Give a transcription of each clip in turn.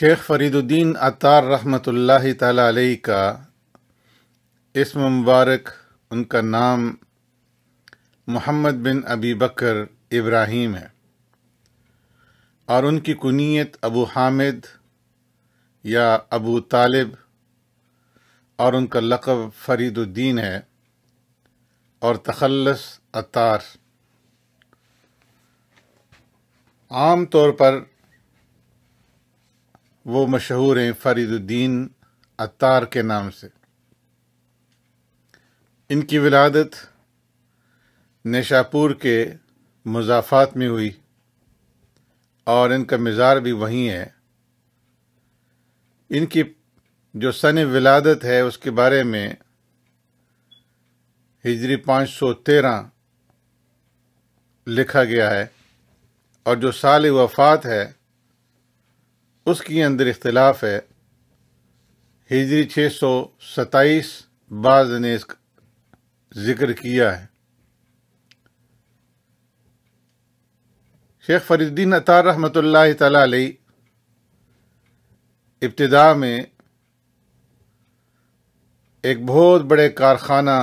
शेख फरीदुद्दीन अतार रहमत ताली का इसम मुबारक उनका नाम मोहम्मद बिन अबी बकर इब्राहिम है और उनकी कुनीत अबू हामिद या अबू तालिब और उनका लकब फरीदुद्दीन है और तखलस अतार आम तौर पर वो मशहूर हैं फरीदुद्दीन अतार के नाम से इनकी विलादत नेशापुर के मुजाफात में हुई और इनका मज़ार भी वहीं है इनकी जो सन विलादत है उसके बारे में हिजरी 513 लिखा गया है और जो साल वफ़ात है उसके अंदर इख्तलाफ है हिजरी छः सौ सताईस बाज ने इस जिक्र किया है शेख फरीद्दीन अतार रहमत तई इब्तदा में एक बहुत बड़े कारखाना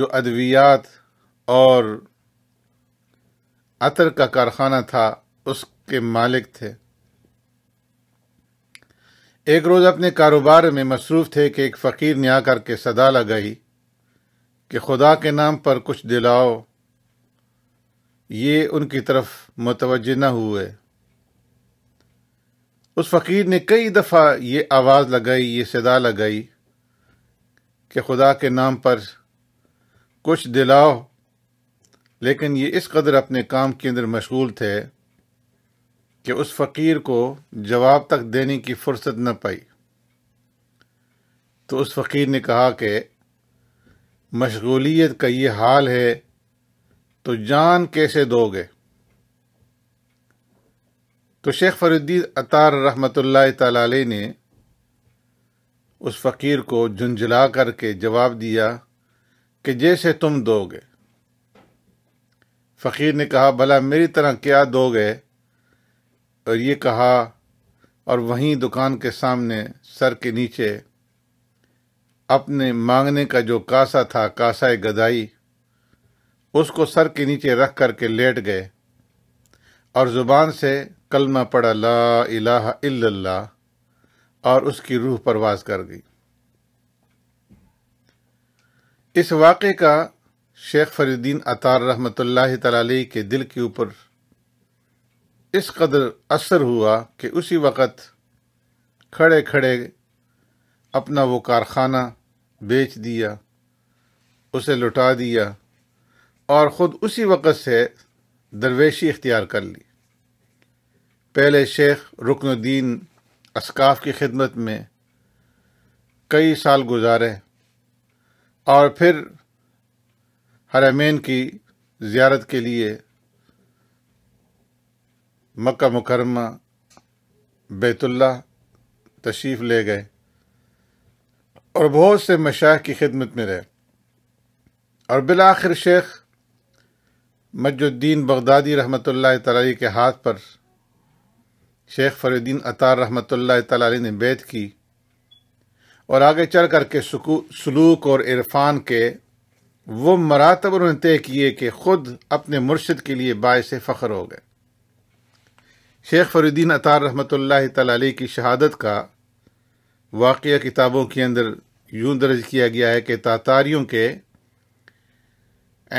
जो अद्वियात और अतर का कारखाना था उसके मालिक थे एक रोज़ अपने कारोबार में मसरूफ़ थे कि एक फ़कीर ने आकर के सदा लगाई कि खुदा के नाम पर कुछ दिलाओ ये उनकी तरफ मुतवज न हुए उस फ़कीर ने कई दफ़ा ये आवाज़ लगाई ये सदा लगाई कि खुदा के नाम पर कुछ दिलाओ लेकिन ये इस कदर अपने काम के अंदर मशगूल थे कि उस फ़कीर को जवाब तक देने की फुर्सत न पाई तो उस फ़कीर ने कहा कि मशगूलियत का ये हाल है तो जान कैसे दोगे तो शेख फरुद्दीन अतार रहमत ताली ने उस फ़कीर को झुंझला करके जवाब दिया कि जैसे तुम दोगे फ़कीर ने कहा भला मेरी तरह क्या दोगे और ये कहा और वहीं दुकान के सामने सर के नीचे अपने मांगने का जो कासा था कासा गदाई उसको सर के नीचे रख करके लेट गए और ज़ुबान से कलमा पड़ा ला इलाह इल्लल्लाह और उसकी रूह परवाज कर गई इस वाक़े का शेख फरीद्दीन अतार रहमतुल्लाह तला के दिल के ऊपर इस कदर असर हुआ कि उसी वक़्त खड़े खड़े अपना वो कारखाना बेच दिया उसे लुटा दिया और ख़ुद उसी वक़्त से दरवेशी इख्तियार कर ली पहले शेख रुकनुद्दीन असकाफ़ की खिदमत में कई साल गुजारे और फिर हरमेन की ज़्यारत के लिए मक्का मुकरमा बैतुल्ला तशरीफ़ ले गए और बहुत से मशाह की खिदमत में रहे और आखिर शेख मजुद्दीन बगदादी रहमत तली के हाथ पर शेख फरीद्दीन अतार रहमत तली ने बैत की और आगे चल कर के सलूक और इरफान के वो मरातब उन्होंने तय किए कि ख़ुद अपने मुर्शद के लिए बायस फ़ख्र हो गए शेख फरुद्दीन अतार रहमत तआला की शहादत का वाक़ किताबों के अंदर यूं दर्ज किया गया है कि तातारियों के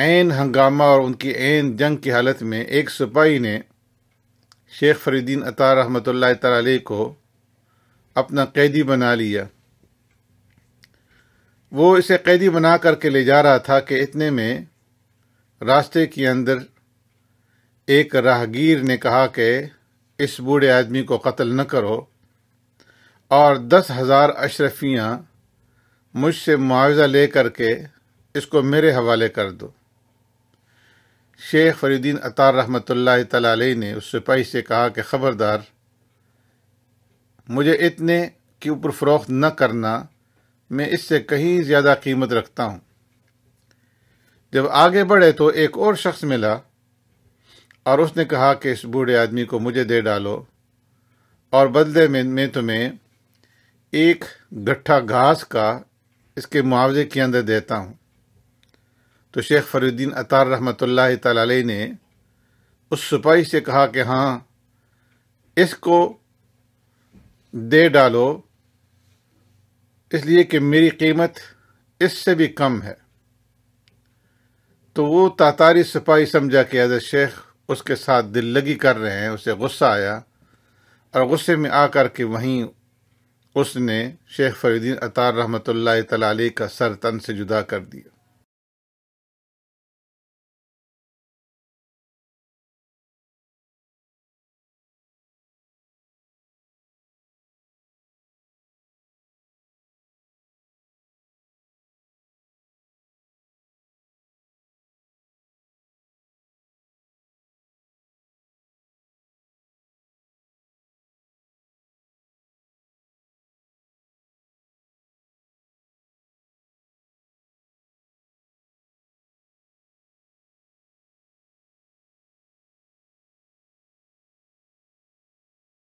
ऐन हंगामा और उनकी ऐन जंग की हालत में एक सिपाही ने शेख फरुद्दीन अतार रहमत तआला को अपना कैदी बना लिया वो इसे कैदी बना करके ले जा रहा था कि इतने में रास्ते के अंदर एक राहगीर ने कहा कि इस बूढ़े आदमी को कत्ल न करो और दस हज़ार अशरफियाँ मुझसे मुआवजा ले करके इसको मेरे हवाले कर दो शेख फरीदीन अतार रहमत तलाई ने उस सिपाही से कहा कि ख़बरदार मुझे इतने के ऊपर फ़रोख्त न करना मैं इससे कहीं ज़्यादा कीमत रखता हूँ जब आगे बढ़े तो एक और शख्स मिला और उसने कहा कि इस बूढ़े आदमी को मुझे दे डालो और बदले में मैं तुम्हें एक गट्ठा घास का इसके मुआवजे के अंदर देता हूँ तो शेख फरीद्दीन अतार रहमत ताली ने उस सिपाही से कहा कि हाँ इसको दे डालो इसलिए कि मेरी कीमत इससे भी कम है तो वो तातारी सिपाही समझा कि हजरत शेख उसके साथ दिल लगी कर रहे हैं उसे गुस्सा आया और गुस्से में आकर के वहीं उसने शेख फरीदीन अतार रहमत ला का सर तन से जुदा कर दिया